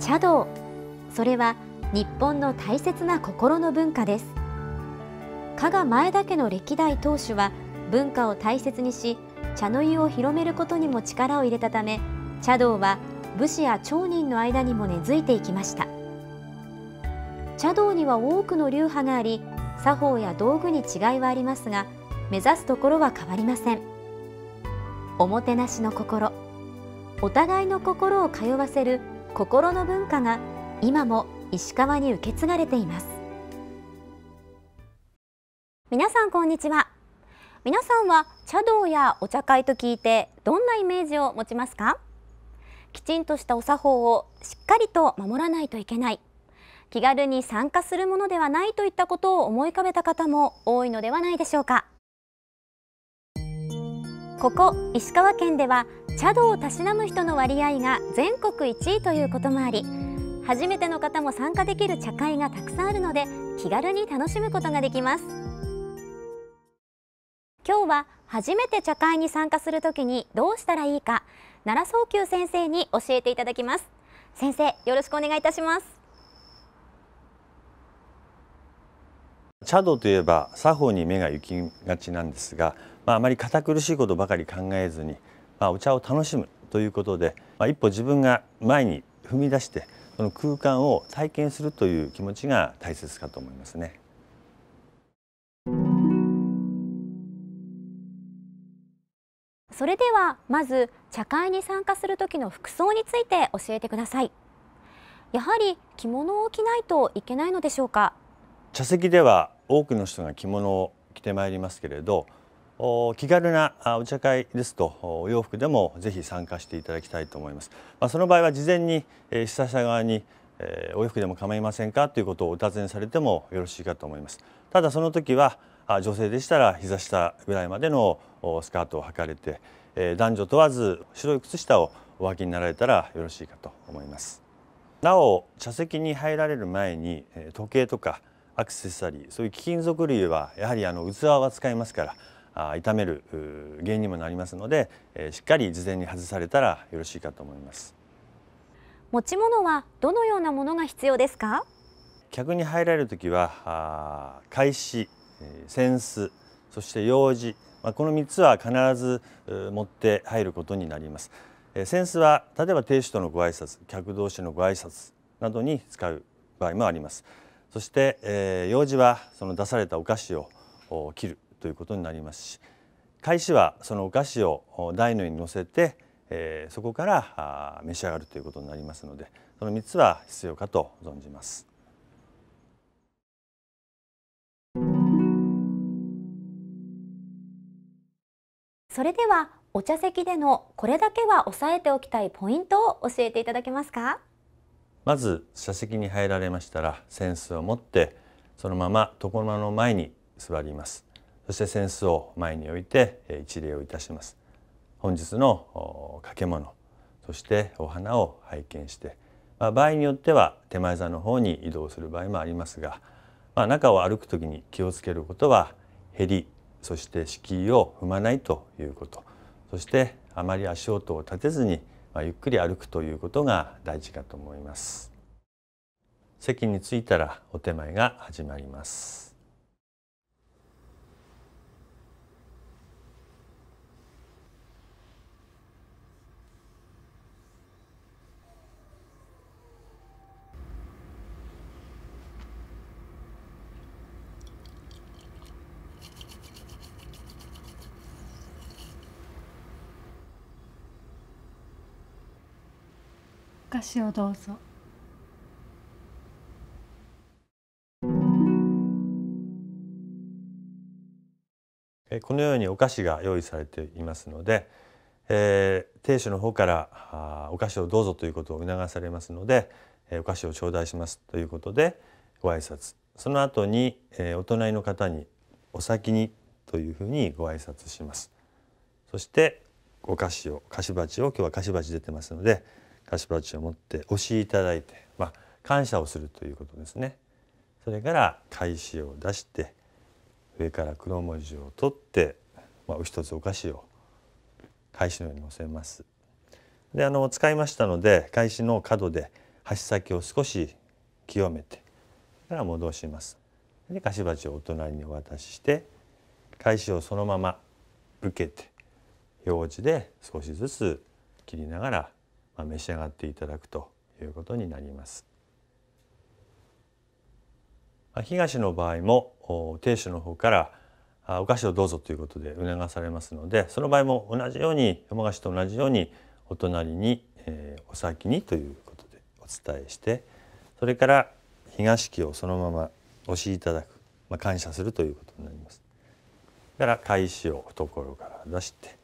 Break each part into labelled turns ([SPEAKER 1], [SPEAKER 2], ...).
[SPEAKER 1] 茶道それは日本の大切な心の文化です加賀前田家の歴代当主は文化を大切にし茶の湯を広めることにも力を入れたため茶道は武士や町人の間にも根付いていきました茶道には多くの流派があり作法や道具に違いはありますが目指すところは変わりませんおもてなしの心お互いの心を通わせる心の文化が今も石川に受け継がれています皆さんこんにちは皆さんは茶道やお茶会と聞いてどんなイメージを持ちますかきちんとしたお作法をしっかりと守らないといけない気軽に参加するものではないといったことを思い浮かべた方も多いのではないでしょうかここ石川県では茶道をたしなむ人の割合が全国1位ということもあり初めての方も参加できる茶会がたくさんあるので気軽に楽しむことができます今日は初めて茶会に参加するときにどうしたらいいか奈良早急先生に教えていただきます先生よろしくお願いいたします
[SPEAKER 2] 茶道といえば作法に目が行きがちなんですが、まあ、あまり堅苦しいことばかり考えずにまあ、お茶を楽しむということで、まあ、一歩自分が前に踏み出してこの空間を体験するという気持ちが大切かと思いますね。
[SPEAKER 1] それではまず茶会に参加する時の服装について教えてくださいやはり着物を着ないといけないのでしょうか
[SPEAKER 2] 茶席では多くの人が着物を着てまいりますけれど気軽なお茶会ですとお洋服でもぜひ参加していただきたいと思います。まあ、その場合は事前に視察者側にお洋服でも構いませんかということをお尋ねされてもよろしいかと思います。ただその時は女性でしたら膝下ぐらいまでのスカートを履かれて男女問わず白い靴下をお履きになられたらよろしいかと思います。なお茶席に入られる前に時計とかアクセサリーそういう貴金属類はやはりあの器は使いますから痛める原因にもなりますのでしっかり事前に外されたらよろしいかと思います
[SPEAKER 1] 持ち物はどのようなものが必要ですか
[SPEAKER 2] 客に入られる時は開始扇子そして用事まあ、この3つは必ず持って入ることになります。センスは例えば亭主とのご挨拶、客同士のご挨拶などに使う場合もあります。そして、え用事はその出されたお菓子を切るということになりますし返しはそのお菓子を台のに乗せて、えー、そこから召し上がるということになりますのでその3つは必要かと存じます。
[SPEAKER 1] それではお茶席でのこれだけは押さえておきたいポイントを教えていただけますか
[SPEAKER 2] まず茶席に入られましたら扇子を持ってそのまま床の間の前に座りますそして扇子を前に置いて一礼をいたします本日の掛物そしてお花を拝見して、まあ、場合によっては手前座の方に移動する場合もありますが、まあ、中を歩く時に気をつけることはへりそして敷居を踏まないということそしてあまり足音を立てずに、まあ、ゆっくり歩くということが大事かと思います席に着いたらお手前が始まります
[SPEAKER 1] お菓子をどうぞ。
[SPEAKER 2] このようにお菓子が用意されていますので、えー、亭主の方からお菓子をどうぞということを促されますので、えー、お菓子を頂戴しますということでご挨拶その後に、えー、お隣の方にお先にというふうにご挨拶しますそしてお菓子を菓子鉢を今日は菓子鉢出てますので菓子プーチを持って押しいただいて、まあ、感謝をするということですね。それから返しを出して上から黒文字を取って、まあ、一つお菓子を返しのように載せます。であの使いましたので返しの角で箸先を少し清めてから戻します。で菓子鉢をお隣にお渡しして返しをそのまま受けて表示で少しずつ切りながら召し上がっていただくということになります。東の場合も亭主の方からお菓子をどうぞということで促されますのでその場合も同じように山菓子と同じようにお隣に、えー、お先にということでお伝えしてそれから東家をそのまま押しいただく、まあ、感謝するということになります。から返しを懐から出して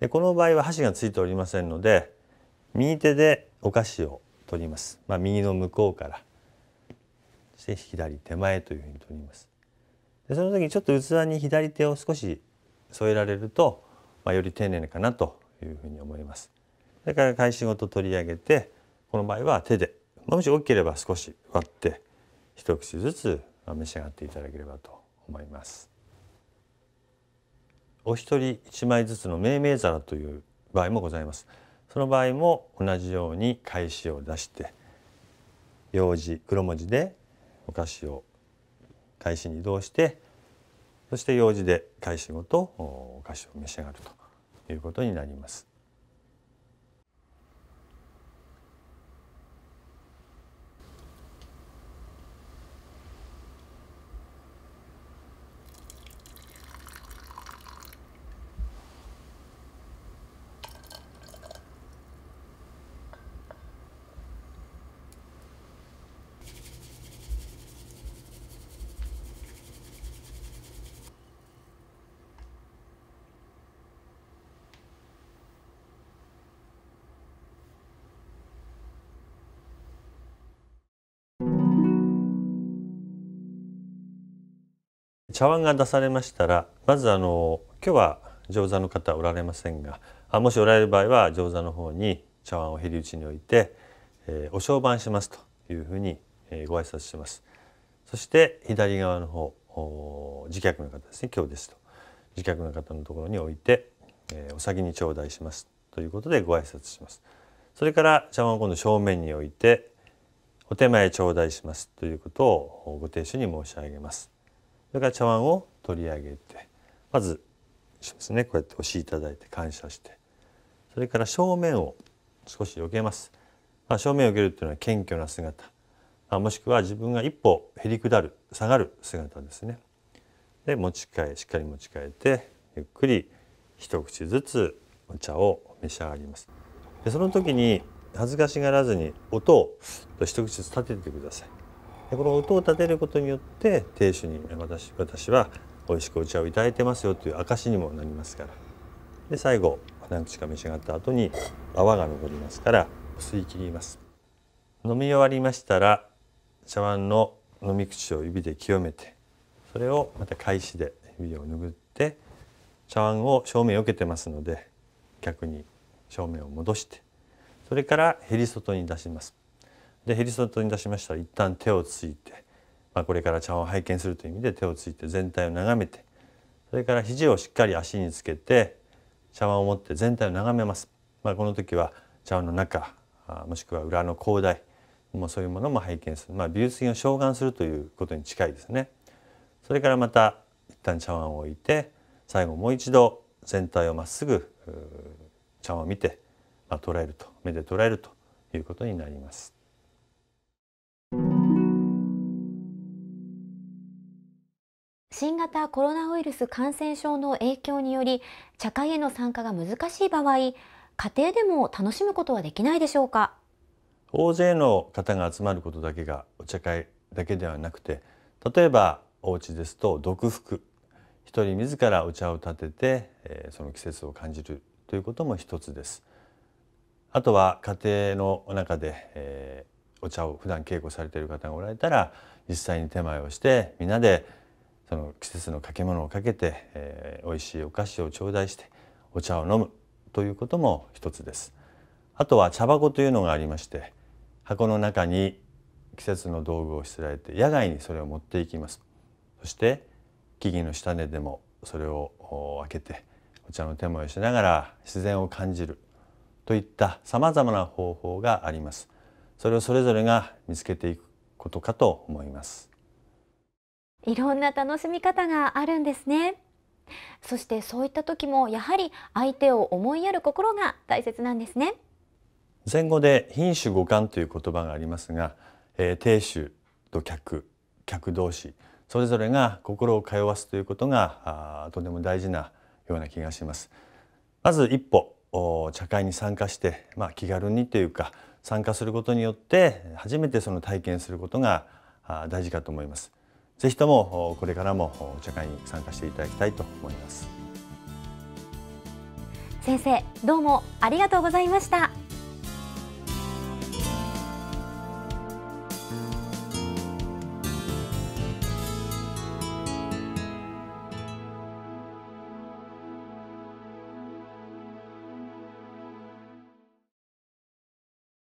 [SPEAKER 2] でこの場合は箸がついておりませんので右手でお菓子を取ります、まあ、右の向こうからそして左手前というふうに取りますでその時にちょっと器に左手を少し添えられると、まあ、より丁寧かなというふうに思いますだから返しごと取り上げてこの場合は手で、もし大きければ少し割って一口ずつ召し上がっていただければと思いますお一人一枚ずつの命名皿という場合もございますその場合も同じように返しを出して用字黒文字でお菓子を返しに移動してそして用事で返しごとお菓子を召し上がるということになります。茶碗が出されましたらまずあの今日は上座の方おられませんがあもしおられる場合は上座の方に茶碗をへり打ちに置いて、えー、お商売しますというふうに、えー、ご挨拶しますそして左側の方自客の方ですね今日ですと自客の方のところに置いて、えー、お先に頂戴しますということでご挨拶しますそれから茶碗を今度正面に置いてお手前頂戴しますということをご亭主に申し上げますそれから茶碗を取り上げてまずそうですねこうやって押しいただいて感謝してそれから正面を少し避けます、まあ、正面を避けるというのは謙虚な姿、まあ、もしくは自分が一歩減り下る下がる姿ですねで持ち替えしっかり持ち替えてゆっくり一口ずつお茶を召し上がりますでその時に恥ずかしがらずに音を一口ずつ立ててくださいでこの音を立てることによって亭主に私私は美味しくお茶を頂いてますよという証にもなりますからで最後何口か召し上がった後に泡が残りますから吸い切ります飲み終わりましたら茶碗の飲み口を指で清めてそれをまた返しで指を拭って茶碗を正面よけてますので逆に正面を戻してそれからへり外に出します。でヘリソットに出しましたら一旦手をついて、まあ、これから茶碗を拝見するという意味で手をついて全体を眺めてそれから肘をしっかり足につけて茶碗を持って全体を眺めます。まあ、この時は茶碗の中もしくは裏の高台もうそういうものも拝見する、まあ、美術品を召喚するということに近いですね。それからまた一旦茶碗を置いて最後もう一度全体をまっすぐ茶碗を見て、まあ、捉えると目で捉えるということになります。
[SPEAKER 1] 新型コロナウイルス感染症の影響により茶会への参加が難しい場合家庭でも楽しむことはできないでしょうか
[SPEAKER 2] 大勢の方が集まることだけがお茶会だけではなくて例えばお家ですと独服一人自らお茶を立てて、えその季節を感じるということも一つですあとは家庭の中で、えお茶を普段稽古されている方がおられたら実際に手前をしてみんなでその季節の掛物をかけて、えー、美味しいお菓子を頂戴してお茶を飲むということも一つです。あとは茶箱というのがありまして箱の中に季節の道具をしつらえて野外にそれを持っていきます。そして木々の下根でもそれを開けてお茶の手もよしながら自然を感じるといったさまざまな方法があります。それをそれぞれが見つけていくことかと思います。
[SPEAKER 1] いろんな楽しみ方があるんですね。そしてそういった時もやはり相手を思いやる心が大切なんですね。
[SPEAKER 2] 前後で品種互換という言葉がありますが、えー、亭主と客客同士それぞれが心を通わすということがとても大事なような気がします。まず一歩茶会に参加して、まあ、気軽にというか参加することによって初めてその体験することが大事かと思います。ぜひともこれからもお茶会に参加していただきたいと思います
[SPEAKER 1] 先生どうもありがとうございました